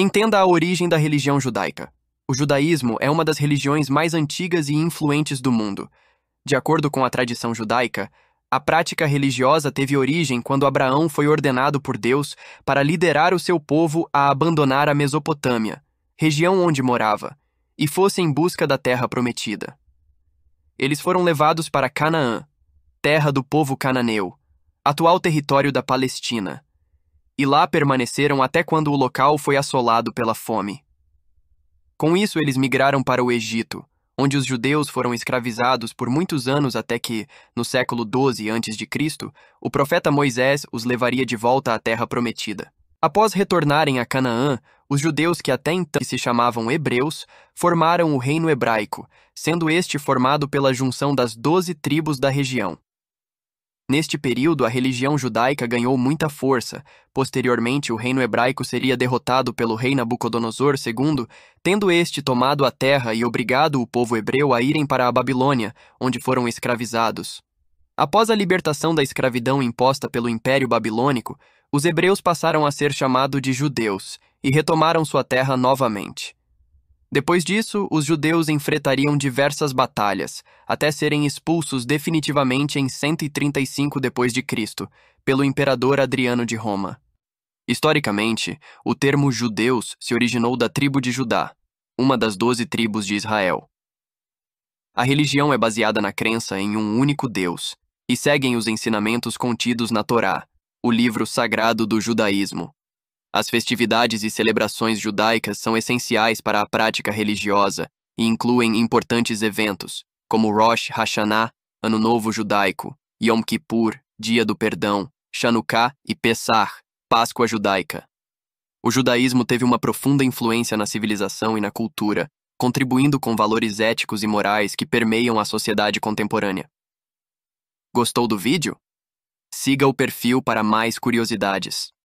Entenda a origem da religião judaica. O judaísmo é uma das religiões mais antigas e influentes do mundo. De acordo com a tradição judaica, a prática religiosa teve origem quando Abraão foi ordenado por Deus para liderar o seu povo a abandonar a Mesopotâmia, região onde morava, e fosse em busca da terra prometida. Eles foram levados para Canaã, terra do povo cananeu, atual território da Palestina e lá permaneceram até quando o local foi assolado pela fome. Com isso, eles migraram para o Egito, onde os judeus foram escravizados por muitos anos até que, no século 12 a.C., o profeta Moisés os levaria de volta à terra prometida. Após retornarem a Canaã, os judeus que até então se chamavam hebreus formaram o reino hebraico, sendo este formado pela junção das doze tribos da região. Neste período, a religião judaica ganhou muita força. Posteriormente, o reino hebraico seria derrotado pelo rei Nabucodonosor II, tendo este tomado a terra e obrigado o povo hebreu a irem para a Babilônia, onde foram escravizados. Após a libertação da escravidão imposta pelo Império Babilônico, os hebreus passaram a ser chamados de judeus e retomaram sua terra novamente. Depois disso, os judeus enfrentariam diversas batalhas, até serem expulsos definitivamente em 135 d.C., pelo imperador Adriano de Roma. Historicamente, o termo judeus se originou da tribo de Judá, uma das doze tribos de Israel. A religião é baseada na crença em um único Deus e seguem os ensinamentos contidos na Torá, o livro sagrado do judaísmo. As festividades e celebrações judaicas são essenciais para a prática religiosa e incluem importantes eventos, como Rosh Hashanah, Ano Novo Judaico, Yom Kippur, Dia do Perdão, Chanukah e Pessah, Páscoa Judaica. O judaísmo teve uma profunda influência na civilização e na cultura, contribuindo com valores éticos e morais que permeiam a sociedade contemporânea. Gostou do vídeo? Siga o perfil para mais curiosidades.